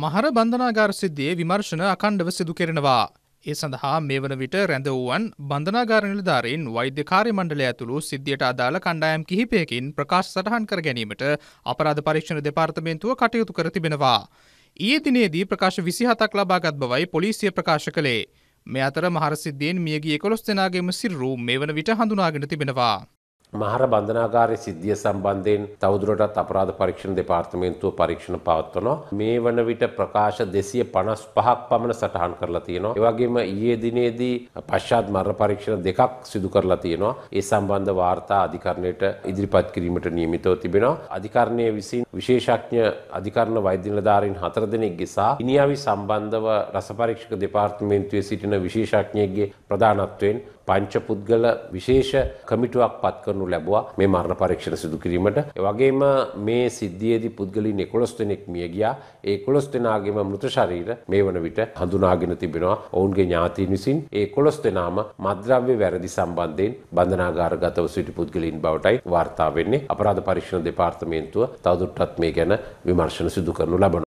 මහර බන්ධනාගාර සිද්ධියේ විමර්ශන අකණ්ඩව සිදු කෙරෙනවා. ඒ සඳහා මේ වන විට රැඳවුවන් බන්ධනාගාර නිලධාරීන් වෛද්‍යකාරි මණ්ඩලය ඇතුළු සිද්ධියට අදාළ කණ්ඩායම් කිහිපයකින් ප්‍රකාශ සටහන් කර ගැනීමට අපරාධ පරීක්ෂණ දෙපාර්තමේන්තුව කටයුතු කර තිබෙනවා. ඊයේ දිනේදී ප්‍රකාශ විසිහතක් ලබාගත් බවයි පොලිසිය ප්‍රකාශ කළේ. මේ අතර මහරසිද්ධියෙන් මියගිය කොළොස් දෙනාගේම සිරරු මේ වන විට හඳුනාගෙන තිබෙනවා. මහර බන්ධනාගාරය සිද්ධිය සම්බන්ධයෙන් තවදුරටත් අපරාධ පරීක්ෂණ දෙපාර්තමේන්තුව පරීක්ෂණ පවත්වනවා. මේ වන විට ප්‍රකාශ දෙසිය පනස් පහක් පමණ සටහන් කරලා තියෙනවා. ඒවගේම ඊයේ දිනේදී පශ්චාත් මර පරීක්ෂණ දෙකක් සිදු කරලා තියෙනවා. ඒ සම්බන්ධ වාර්තා අධිකරණයට ඉදිරිපත් කිරීමට නියමිතව තිබෙනවා. අධිකරණය විසින් විශේෂඥ අධිකරණ වෛද්‍ය නිලධාරීන් හතර දෙනෙක් ගෙසා ඉනියාවි සම්බන්ධව රස පරීක්ෂක දෙපාර්තමේන්තුවේ සිටින විශේෂඥයෙක්ගේ ප්‍රධානත්වයෙන් පංචපුද්ගල විශේෂ කමිටුවක් පත් කරනු ලැබවා මේ මරණ පරීක්ෂණ සිදු කිරීමට. වගේම මේ සිද්ධියේදී පුද්ගලින් 11 දෙනෙක් මිය ගියා. ඒ 11 දෙනාගේම මృత ශරීර මේ වන විට හඳුනාගෙන තිබෙනවා. ඔවුන්ගේ ඥාතීන් විසින් ඒ 11 දෙනාම මද්‍රව්‍ය වැරදි සම්බන්ධයෙන් බන්ධනාගාරගතව සිටි පුද්ගලින් බවටයි වාර්තා වෙන්නේ. අපරාධ පරීක්ෂණ දෙපාර්තමේන්තුව තවදුරටත් මේ ගැන විමර්ශන සිදු කරනු ලබනවා.